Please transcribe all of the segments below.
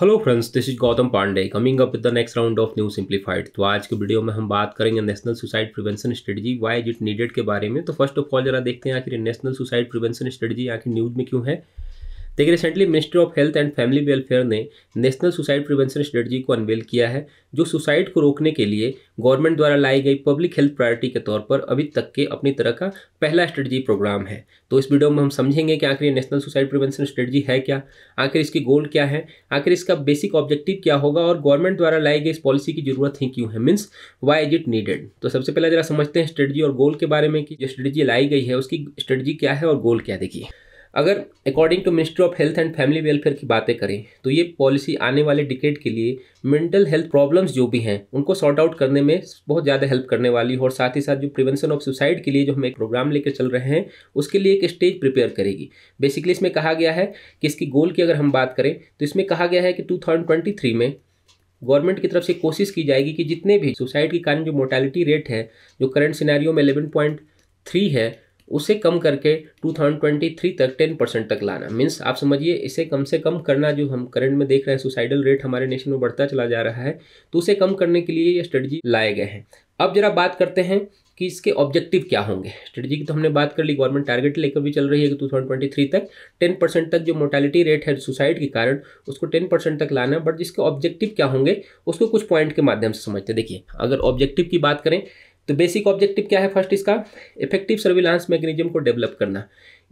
hello friends this is Gautam Pandey coming up with the next round of new simplified तो आज के video में हम बात करेंगे national suicide prevention strategy why is it needed के बारे में तो फर्स्ट ऑफ ऑल जरा देखते हैं आखिर नेशनल सुसाइड प्रिवेंशन स्ट्रेटजी आखिर न्यूज में क्यों है देखिए recently ministry of health and family welfare ने नेशनल सुसाइड प्रिवेंशन स्ट्रेटजी को अनवेल किया है जो सुसाइड को रोकने के लिए गवर्नमेंट द्वारा लाई गई पब्लिक हेल्थ प्रायोरिटी के तौर पर अभी तक के अपनी तरह का पहला स्ट्रेटजी प्रोग्राम है तो इस वीडियो में हम समझेंगे कि आखिर नेशनल सुसाइड प्रिवेंशन स्ट्रेटजी है क्या आखिर इसकी गोल क्या है आखिर इसका बेसिक ऑब्जेक्टिव क्या होगा और गवर्नमेंट द्वारा लाई गई इस पॉलिसी की जरूरत ही क्यों है means why is it needed तो सबसे पहले जरा समझते हैं स्ट्रेटजी और गोल के बारे में कि जो स्ट्रेटजी लाई गई है उसकी स्ट्रेटजी क्या है और गोल क्या देखिए अगर according to ministry of health and family welfare की बातें करें तो ये पॉलिसी आने वाले डिकेट के लिए मेंटल हेल्थ प्रॉब्लम्स जो भी हैं उनको सॉर्ट आउट करने में बहुत ज़्यादा हेल्प करने वाली और साथ ही साथ जो प्रिवेंशन ऑफ सुसाइड के लिए जो हम एक प्रोग्राम लेकर चल रहे हैं उसके लिए एक स्टेज प्रिपेयर करेगी बेसिकली इसमें कहा गया है कि इसकी गोल की अगर हम बात करें तो इसमें कहा गया है कि टू में गवर्नमेंट की तरफ से कोशिश की जाएगी कि जितने भी सुसाइड के कारण जो मोर्टैलिटी रेट है जो करंट सिनेरियो में 11.3 है उसे कम करके 2023 तक 10 परसेंट तक लाना मीन्स आप समझिए इसे कम से कम करना जो हम करंट में देख रहे हैं सुसाइडल रेट हमारे नेशन में बढ़ता चला जा रहा है तो उसे कम करने के लिए ये स्ट्रेटजी लाए गए हैं अब जरा बात करते हैं कि इसके ऑब्जेक्टिव क्या होंगे स्ट्रेटजी की तो हमने बात कर ली गवर्नमेंट टारगेट लेकर भी चल रही है कि टू थाउजेंड ट्वेंटी थ्री तक टेन परसेंट तक जो मोर्टेलिटी रेट है सुसाइड के कारण उसको टेन परसेंट तक लाना है बट जिसके ऑब्जेक्टिव क्या होंगे उसको कुछ पॉइंट के माध्यम से समझते देखिए अगर ऑब्जेक्टिव की बात करें तो बेसिक ऑब्जेक्टिव क्या है फर्स्ट इसका इफेक्टिव सर्विलांस मैकेनिज्म को डेवलप करना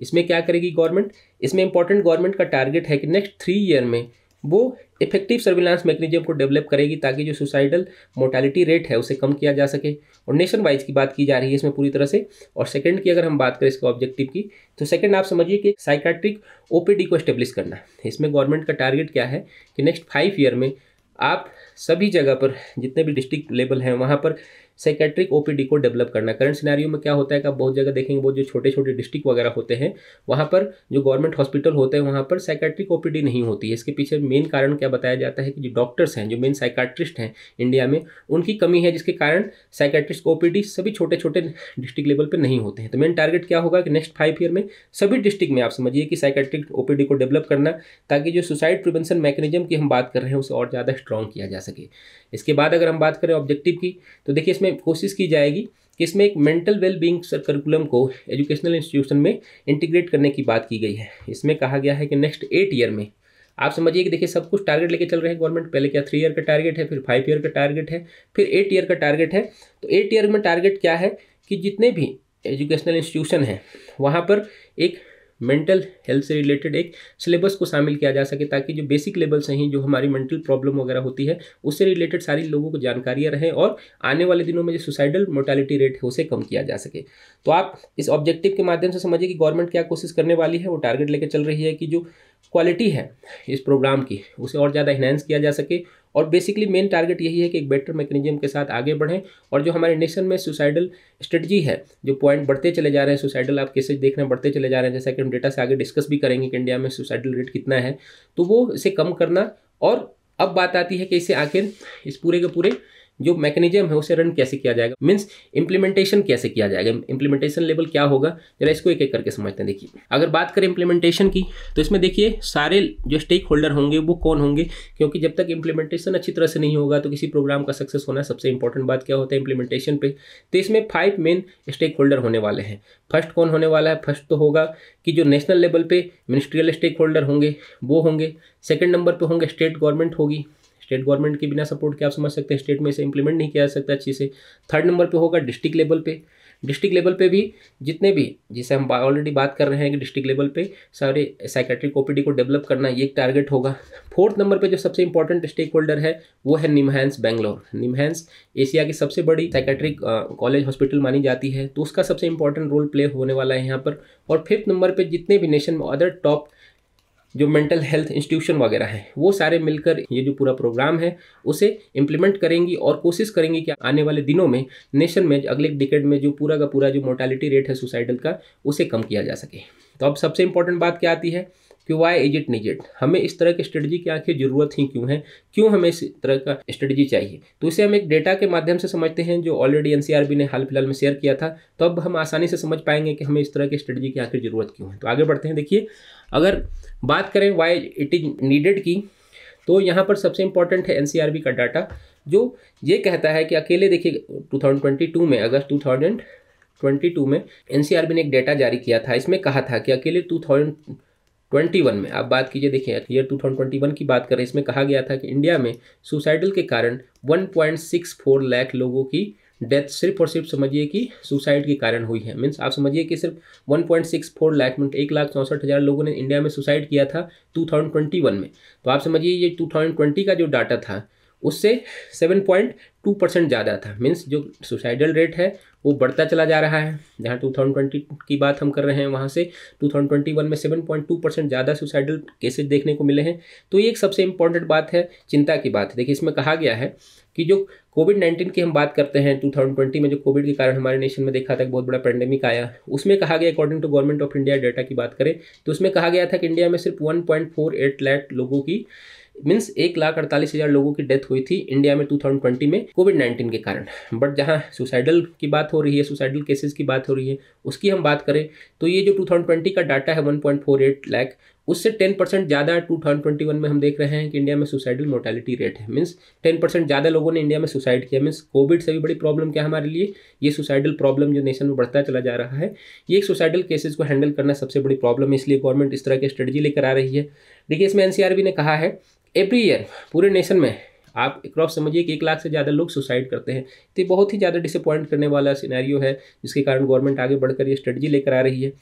इसमें क्या करेगी गवर्नमेंट इसमें इंपॉर्टेंट गवर्नमेंट का टारगेट है कि नेक्स्ट थ्री ईयर में वो इफेक्टिव सर्विलांस मैकेनिज्म को डेवलप करेगी ताकि जो सुसाइडल मोर्टालिटी रेट है उसे कम किया जा सके और नेशन वाइज की बात की जा रही है इसमें पूरी तरह से और सेकंड की अगर हम बात करें इसके ऑब्जेक्टिव की तो सेकंड आप समझिए कि साइकाट्रिक ओपीडी को स्टेब्लिश करना इसमें गवर्नमेंट का टारगेट क्या है कि नेक्स्ट फाइव ईयर में आप सभी जगह पर जितने भी डिस्ट्रिक्ट लेवल हैं वहाँ पर साइकेट्रिक ओपीडी को डेवलप करना करंट सिनेरियो में क्या होता है कि आप बहुत जगह देखेंगे बहुत जो छोटे छोटे डिस्ट्रिक्ट वगैरह होते हैं वहाँ पर जो गवर्नमेंट हॉस्पिटल होते हैं वहाँ पर साइकेट्रिक ओपीडी नहीं होती है इसके पीछे मेन कारण क्या बताया जाता है कि जो डॉक्टर्स हैं जो मेन साइकाट्रिस्ट हैं इंडिया में उनकी कमी है जिसके कारण साइकेट्रिस्ट ओपीडी सभी छोटे छोटे डिस्ट्रिक्ट लेवल पर नहीं होते हैं तो मेन टारगेट क्या होगा कि नेक्स्ट फाइव ईयर में सभी डिस्ट्रिक्ट में आप समझिए कि साइकेट्रिक ओपीडी को डेवलप करना ताकि जो सुसाइड प्रिवेंशन मैकेनिज्म की हम बात कर रहे हैं उसे और ज़्यादा स्ट्रॉन्ग किया जा सके इसके बाद अगर हम बात करें ऑब्जेक्टिव की तो देखिए इसमें इसमें कोशिश की जाएगी कि इसमें एक मेंटल वेल बींग करिकुलम को एजुकेशनल इंस्टीट्यूशन में इंटीग्रेट करने की बात की गई है इसमें कहा गया है कि नेक्स्ट एट ईयर में आप समझिए कि देखिए सब कुछ टारगेट लेके चल रहे हैं गवर्नमेंट पहले क्या थ्री ईयर का टारगेट है फिर फाइव ईयर का टारगेट है फिर एट ईयर का टारगेट है तो एट ईयर में टारगेट क्या है कि जितने भी एजुकेशनल इंस्टीट्यूशन हैं वहाँ पर एक मेंटल हेल्थ से रिलेटेड एक सिलेबस को शामिल किया जा सके ताकि जो बेसिक लेवल्स हैं जो हमारी मेंटल प्रॉब्लम वगैरह होती है उससे रिलेटेड सारी लोगों को जानकारियाँ रहें और आने वाले दिनों में जो सुसाइडल मोर्टेलिटी रेट है उसे कम किया जा सके तो आप इस ऑब्जेक्टिव के माध्यम से समझिए कि गवर्नमेंट क्या कोशिश करने वाली है वो टारगेट लेकर चल रही है कि जो क्वालिटी है इस प्रोग्राम की उसे और ज़्यादा इन्हेंस किया जा सके और बेसिकली मेन टारगेट यही है कि एक बेटर मैकेनिज्म के साथ आगे बढ़ें और जो हमारे नेशन में सुसाइडल स्ट्रेटजी है जो पॉइंट बढ़ते चले जा रहे हैं सुसाइडल आप केसेज देख रहे हैं बढ़ते चले जा रहे हैं जैसा कि हम डेटा से आगे डिस्कस भी करेंगे कि इंडिया में सुसाइडल रेट कितना है तो वो इसे कम करना और अब बात आती है कि इसे आखिर इस पूरे के पूरे जो मैकेनिज्म है उसे रन कैसे किया जाएगा मीन्स इंप्लीमेंटेशन कैसे किया जाएगा इंप्लीमेंटेशन लेवल क्या होगा जरा इसको एक एक करके समझते हैं देखिए अगर बात करें इंप्लीमेंटेशन की तो इसमें देखिए सारे जो स्टेक होल्डर होंगे वो कौन होंगे क्योंकि जब तक इंप्लीमेंटेशन अच्छी तरह से नहीं होगा तो किसी प्रोग्राम का सक्सेस होना सबसे इंपॉर्टेंट बात क्या होता है इंप्लीमेंटेशन पे तो इसमें फाइव मेन स्टेक होल्डर होने वाले हैं फर्स्ट कौन होने वाला है फर्स्ट तो होगा कि जो नेशनल लेवल पे मिनिस्ट्रियल स्टेक होल्डर होंगे वो होंगे सेकेंड नंबर पर होंगे स्टेट गवर्नमेंट होगी स्टेट गवर्नमेंट के बिना सपोर्ट के आप समझ सकते हैं स्टेट में इसे इंप्लीमेंट नहीं किया जा सकता अच्छे से थर्ड नंबर पे होगा डिस्ट्रिक्ट लेवल पे डिस्ट्रिक्ट लेवल पे भी जितने भी जैसे हम ऑलरेडी बात कर रहे हैं कि डिस्ट्रिक्ट लेवल पे सारे साइकेट्रिक ओपीडी को डेवलप करना ये एक टारगेट होगा फोर्थ नंबर पे जो सबसे इंपॉर्टेंट स्टेक होल्डर है वो है निमहैंस बैंगलोर निमहैंस एशिया की सबसे बड़ी साइकेट्रिक कॉलेज हॉस्पिटल मानी जाती है तो उसका सबसे इंपॉर्टेंट रोल प्ले होने वाला है यहाँ पर और फिफ्थ नंबर पर जितने भी नेशन में अदर टॉप जो मेंटल हेल्थ इंस्टीट्यूशन वगैरह हैं वो सारे मिलकर ये जो पूरा प्रोग्राम है उसे इम्प्लीमेंट करेंगी और कोशिश करेंगी कि आने वाले दिनों में नेशन में अगले डिकेड में जो पूरा का पूरा जो मोर्टेलिटी रेट है सुसाइडल का उसे कम किया जा सके तो अब सबसे इम्पोर्टेंट बात क्या आती है कि वाई इज इट निजेड हमें इस तरह की स्ट्रेटजी की आखिर ज़रूरत ही क्यों है क्यों हमें इस तरह का स्ट्रेटजी चाहिए तो इसे हम एक डेटा के माध्यम से समझते हैं जो ऑलरेडी एन ने हाल फिलहाल में शेयर किया था तो अब हम आसानी से समझ पाएंगे कि हमें इस तरह की स्ट्रेटजी की आखिर ज़रूरत क्यों है तो आगे बढ़ते हैं देखिए अगर बात करें वाई इट इज नीडेड की तो यहाँ पर सबसे इंपॉर्टेंट है एन का डाटा जो ये कहता है कि अकेले देखिए 2022 में अगस्त 2022 में एन ने एक डेटा जारी किया था इसमें कहा था कि अकेले थाउजेंड 2021 में आप बात कीजिए देखिए ईयर 2021 की बात करें इसमें कहा गया था कि इंडिया में सुसाइडल के कारण 1.64 लाख लोगों की डेथ सिर्फ और सिर्फ समझिए कि सुसाइड के कारण हुई है मीन्स आप समझिए कि सिर्फ 1.64 लाख मीन मतलब एक लाख चौंसठ हज़ार लोगों ने इंडिया में सुसाइड किया था 2021 में तो आप समझिए ये 2020 का जो डाटा था उससे 7.2 परसेंट ज़्यादा था मीन्स जो सुसाइडल रेट है वो बढ़ता चला जा रहा है जहाँ 2020 की बात हम कर रहे हैं वहाँ से 2021 में 7.2 परसेंट ज़्यादा सुसाइडल केसेज देखने को मिले हैं तो ये एक सबसे इम्पॉर्टेंट बात है चिंता की बात है देखिए इसमें कहा गया है कि जो कोविड नाइन्टीन की हम बात करते हैं टू थाउजेंड ट्वेंटी में जो कोविड के कारण हमारे नेशन में देखा था एक बहुत बड़ा पेंडेमिक आया उसमें कहा गया according to government of India data की बात करें तो उसमें कहा गया था कि इंडिया में सिर्फ वन पॉइंट फोर एट लैट लोगों की मीन्स एक लाख अड़तालीस हज़ार लोगों की डेथ हुई थी इंडिया में टू थाउजेंड ट्वेंटी में कोविड नाइन्टीन के कारण बट जहाँ सुसाइडल की बात हो रही है सुसाइडल केसेस की बात हो रही है उसकी हम बात करें तो ये जो टू थाउजेंड ट्वेंटी का डाटा है one point four eight lakh उससे टेन परसेंट ज़्यादा टू थाउजेंड ट्वेंटी वन में हम देख रहे हैं कि इंडिया में सुसाइडल मोर्टेलिटी रेट है मीन्स टेन परसेंट ज़्यादा लोगों ने इंडिया में सुसाइड किया मीन्स कोविड से भी बड़ी प्रॉब्लम क्या हमारे लिए ये सुसाइडल प्रॉब्लम जो नेशन में बढ़ता चला जा रहा है ये सुसाइडल केसेज को हैंडल करना सबसे बड़ी प्रॉब्लम है इसलिए गवर्नमेंट इस तरह की स्ट्रेटजी लेकर आ रही है देखिए इसमें एनसीआरबी ने कहा है एवरी ईयर पूरे नेशन में आप क्रॉप समझिए कि एक लाख से ज़्यादा लोग सुसाइड करते हैं तो बहुत ही ज़्यादा डिसअपॉइंट करने वाला सिनेरियो है जिसके कारण गवर्नमेंट आगे बढ़कर ये स्ट्रेटजी लेकर आ रही है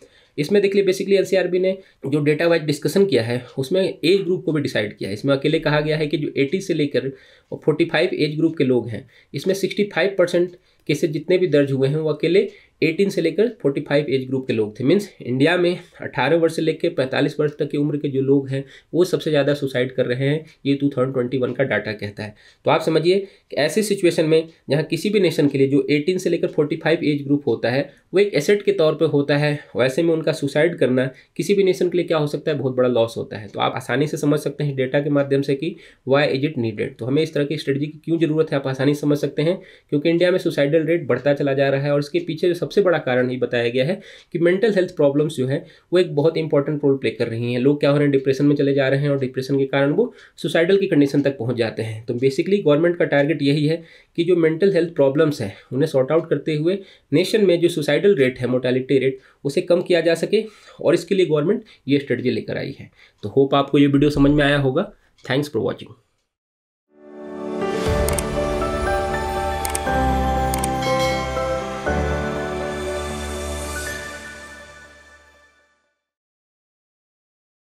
इसमें देख लिए बेसिकली एन ने जो डेटा वाइज डिस्कशन किया है उसमें एज ग्रुप को भी डिसाइड किया है इसमें अकेले कहा गया है कि जो एटी से लेकर और फोर्टी एज ग्रुप के लोग हैं इसमें सिक्सटी परसेंट केसेज जितने भी दर्ज हुए हैं वो अकेले 18 से लेकर 45 एज ग्रुप के लोग थे मीन्स इंडिया में 18 वर्ष से लेकर 45 वर्ष तक की उम्र के जो लोग हैं वो सबसे ज़्यादा सुसाइड कर रहे हैं ये 2021 का डाटा कहता है तो आप समझिए कि ऐसी सिचुएशन में जहाँ किसी भी नेशन के लिए जो 18 से लेकर 45 एज ग्रुप होता है वो एक एसेट के तौर पर होता है वैसे में उनका सुसाइड करना किसी भी नेशन के लिए क्या हो सकता है बहुत बड़ा लॉस होता है तो आप आसानी से समझ सकते हैं डेटा के माध्यम से कि वाई इज इट नीडेड तो हमें इस तरह की स्ट्रेटजी की क्यों ज़रूरत है आप आसानी से समझ सकते हैं क्योंकि इंडिया में सुसाइडल रेट बढ़ता चला जा रहा है और इसके पीछे जो सबसे बड़ा कारण ही बताया गया है कि मेंटल हेल्थ प्रॉब्लम्स जो है वो एक बहुत इंपॉर्टेंट रोल प्ले कर रही हैं लोग क्या हो रहे हैं डिप्रेशन में चले जा रहे हैं और डिप्रेशन के कारण वो सुसाइडल की कंडीशन तक पहुँच जाते हैं तो बेसिकली गवर्नमेंट का टारगेट यही है कि जो मेंटल हेल्थ प्रॉब्लम्स हैं उन्हें सॉर्ट आउट करते हुए नेशन में जो सुसाइडल रेट है मोर्टेलिटी रेट उसे कम किया जा सके और इसके लिए गवर्नमेंट ये स्ट्रेटजी लेकर आई है तो होप आपको ये वीडियो समझ में आया होगा थैंक्स फॉर वॉचिंग